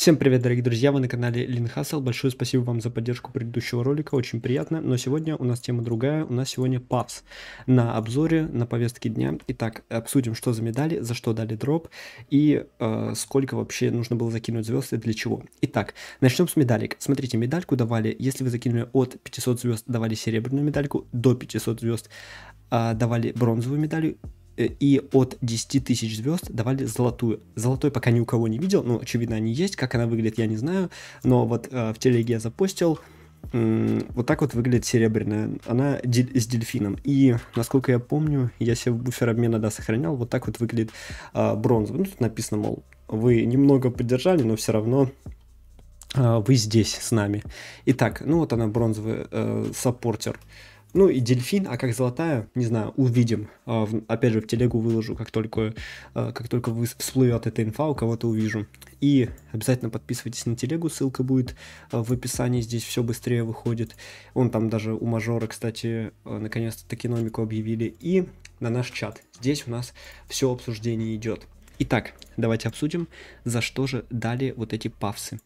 Всем привет, дорогие друзья, вы на канале Лин Большое спасибо вам за поддержку предыдущего ролика, очень приятно. Но сегодня у нас тема другая, у нас сегодня павс на обзоре, на повестке дня. Итак, обсудим, что за медали, за что дали дроп и э, сколько вообще нужно было закинуть звезд и для чего. Итак, начнем с медалек. Смотрите, медальку давали, если вы закинули от 500 звезд, давали серебряную медальку, до 500 звезд э, давали бронзовую медаль, Э, и от 10 тысяч звезд давали золотую. Золотой пока ни у кого не видел, но, очевидно, они есть. Как она выглядит, я не знаю. Но вот э, в телеге я запостил. вот так вот выглядит серебряная. Она с дельфином. И, насколько я помню, я себе буфер обмена, да, сохранял. Вот так вот выглядит э, бронзовый. Ну, тут написано, мол, вы немного поддержали, но все равно э, вы здесь с нами. Итак, ну вот она бронзовый э, саппортер. Ну и дельфин, а как золотая, не знаю, увидим. А, опять же, в телегу выложу, как только, а, как только вы всплывет эта инфа, у кого-то увижу. И обязательно подписывайтесь на телегу, ссылка будет а, в описании, здесь все быстрее выходит. Он там даже у мажора, кстати, наконец-то токеномику объявили. И на наш чат, здесь у нас все обсуждение идет. Итак, давайте обсудим, за что же дали вот эти пафсы.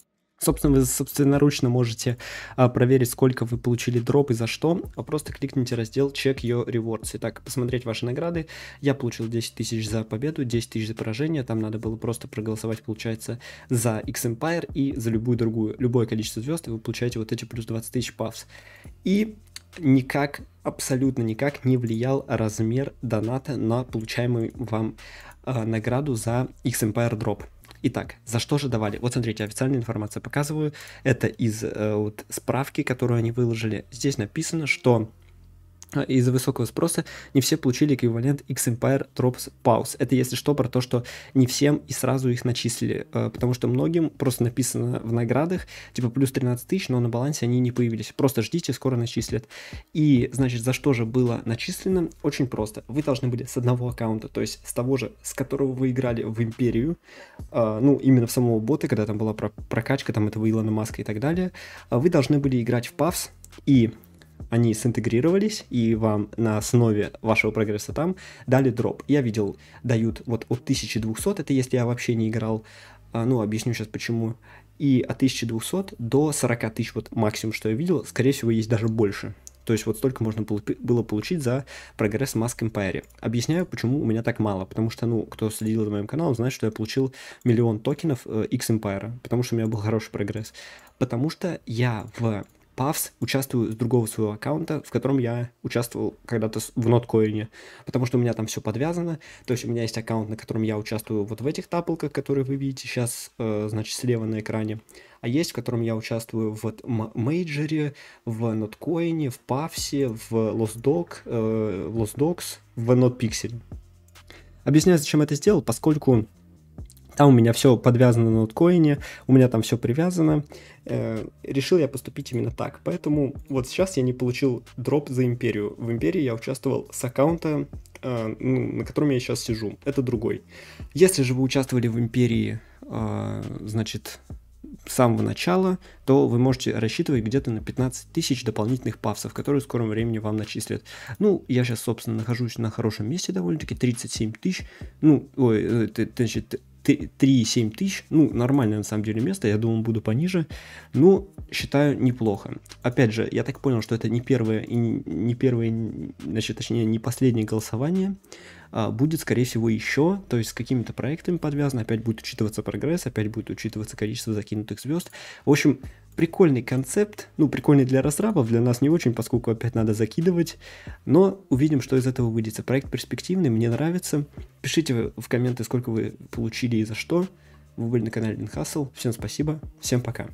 Собственно, вы собственноручно можете а, проверить, сколько вы получили дроп и за что. А просто кликните раздел Check Your Rewards. Итак, посмотреть ваши награды. Я получил 10 тысяч за победу, 10 тысяч за поражение. Там надо было просто проголосовать, получается, за X-Empire и за любую другую. Любое количество звезд, и вы получаете вот эти плюс 20 тысяч пафс. И никак, абсолютно никак не влиял размер доната на получаемую вам э, награду за X-Empire дроп Итак, за что же давали? Вот смотрите, официальная информация показываю. Это из э, вот, справки, которую они выложили. Здесь написано, что из-за высокого спроса не все получили эквивалент X-Empire Drops Pause. Это, если что, про то, что не всем и сразу их начислили, э, потому что многим просто написано в наградах, типа плюс 13 тысяч, но на балансе они не появились. Просто ждите, скоро начислят. И, значит, за что же было начислено? Очень просто. Вы должны были с одного аккаунта, то есть с того же, с которого вы играли в Империю, э, ну, именно в самого бота, когда там была прокачка там этого Илона Маска и так далее, э, вы должны были играть в Павс, и они синтегрировались и вам на основе вашего прогресса там дали дроп. Я видел, дают вот от 1200, это если я вообще не играл, а, ну, объясню сейчас почему, и от 1200 до 40 тысяч, вот максимум, что я видел, скорее всего, есть даже больше. То есть вот столько можно было получить за прогресс в Mask Empire. Объясняю, почему у меня так мало. Потому что, ну, кто следил за моим каналом, знает, что я получил миллион токенов э, X Empire, потому что у меня был хороший прогресс. Потому что я в Павс участвую с другого своего аккаунта, в котором я участвовал когда-то в ноткоине, потому что у меня там все подвязано, то есть у меня есть аккаунт, на котором я участвую вот в этих таплках, которые вы видите сейчас, э, значит, слева на экране, а есть, в котором я участвую в мейджере, в ноткоине, в Пафсе, в Лосдок, э, в Лосдокс, в нотпикселе. Объясняю, зачем это сделал, поскольку там у меня все подвязано на ноткоине, у меня там все привязано. Э, решил я поступить именно так. Поэтому вот сейчас я не получил дроп за империю. В империи я участвовал с аккаунта, э, ну, на котором я сейчас сижу. Это другой. Если же вы участвовали в империи, э, значит, с самого начала, то вы можете рассчитывать где-то на 15 тысяч дополнительных пафсов, которые в скором времени вам начислят. Ну, я сейчас, собственно, нахожусь на хорошем месте довольно-таки, 37 тысяч, ну, ой, э, значит, 3,7 тысяч. Ну, нормальное на самом деле место. Я думаю, буду пониже. Но считаю неплохо. Опять же, я так понял, что это не первое и не первое, значит, точнее, не последнее голосование. А, будет, скорее всего, еще. То есть с какими-то проектами подвязано. Опять будет учитываться прогресс, опять будет учитываться количество закинутых звезд. В общем, прикольный концепт, ну, прикольный для разрабов, для нас не очень, поскольку опять надо закидывать, но увидим, что из этого выйдет. Проект перспективный, мне нравится. Пишите в комменты, сколько вы получили и за что. Вы были на канале Дин Всем спасибо, всем пока.